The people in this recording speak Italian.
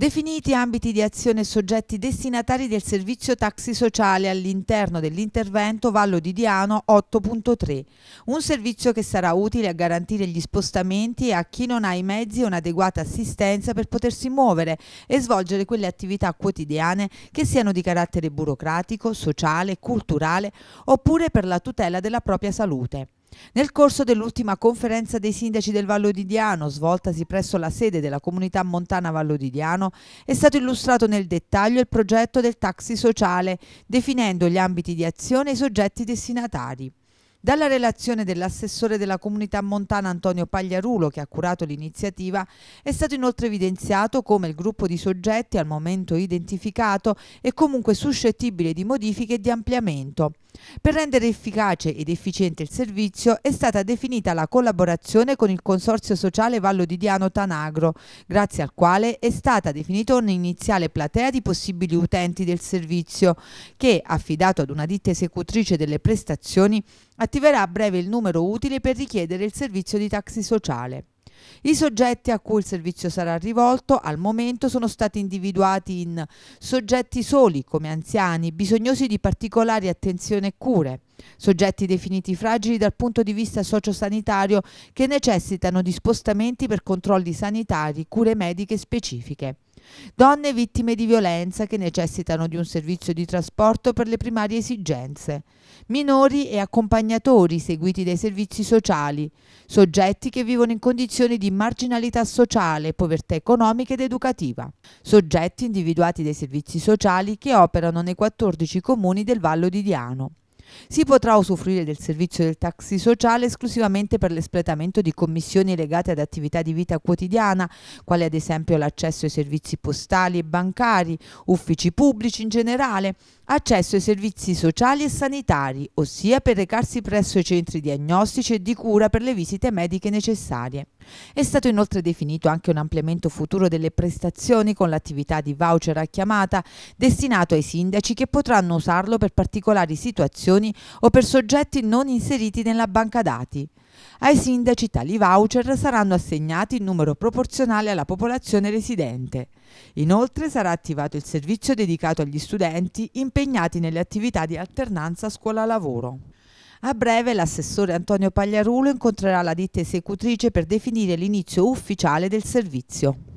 Definiti ambiti di azione e soggetti destinatari del servizio taxi sociale all'interno dell'intervento Vallo di Diano 8.3, un servizio che sarà utile a garantire gli spostamenti a chi non ha i mezzi e un'adeguata assistenza per potersi muovere e svolgere quelle attività quotidiane che siano di carattere burocratico, sociale, culturale oppure per la tutela della propria salute. Nel corso dell'ultima conferenza dei sindaci del Vallo di Diano, svoltasi presso la sede della comunità montana Vallo di Diano, è stato illustrato nel dettaglio il progetto del taxi sociale, definendo gli ambiti di azione e i soggetti destinatari. Dalla relazione dell'assessore della comunità montana Antonio Pagliarulo, che ha curato l'iniziativa, è stato inoltre evidenziato come il gruppo di soggetti al momento identificato è comunque suscettibile di modifiche e di ampliamento. Per rendere efficace ed efficiente il servizio è stata definita la collaborazione con il Consorzio Sociale Vallo di Diano Tanagro, grazie al quale è stata definita un'iniziale platea di possibili utenti del servizio che, affidato ad una ditta esecutrice delle prestazioni, attiverà a breve il numero utile per richiedere il servizio di taxi sociale. I soggetti a cui il servizio sarà rivolto al momento sono stati individuati in soggetti soli come anziani, bisognosi di particolari attenzione e cure, soggetti definiti fragili dal punto di vista sociosanitario che necessitano di spostamenti per controlli sanitari, cure mediche specifiche donne vittime di violenza che necessitano di un servizio di trasporto per le primarie esigenze, minori e accompagnatori seguiti dai servizi sociali, soggetti che vivono in condizioni di marginalità sociale, povertà economica ed educativa, soggetti individuati dai servizi sociali che operano nei 14 comuni del Vallo di Diano. Si potrà usufruire del servizio del taxi sociale esclusivamente per l'espletamento di commissioni legate ad attività di vita quotidiana, quali ad esempio l'accesso ai servizi postali e bancari, uffici pubblici in generale, accesso ai servizi sociali e sanitari, ossia per recarsi presso i centri diagnostici e di cura per le visite mediche necessarie. È stato inoltre definito anche un ampliamento futuro delle prestazioni con l'attività di voucher a chiamata destinato ai sindaci che potranno usarlo per particolari situazioni o per soggetti non inseriti nella banca dati. Ai sindaci tali voucher saranno assegnati in numero proporzionale alla popolazione residente. Inoltre sarà attivato il servizio dedicato agli studenti impegnati nelle attività di alternanza scuola-lavoro. A breve l'assessore Antonio Pagliarulo incontrerà la ditta esecutrice per definire l'inizio ufficiale del servizio.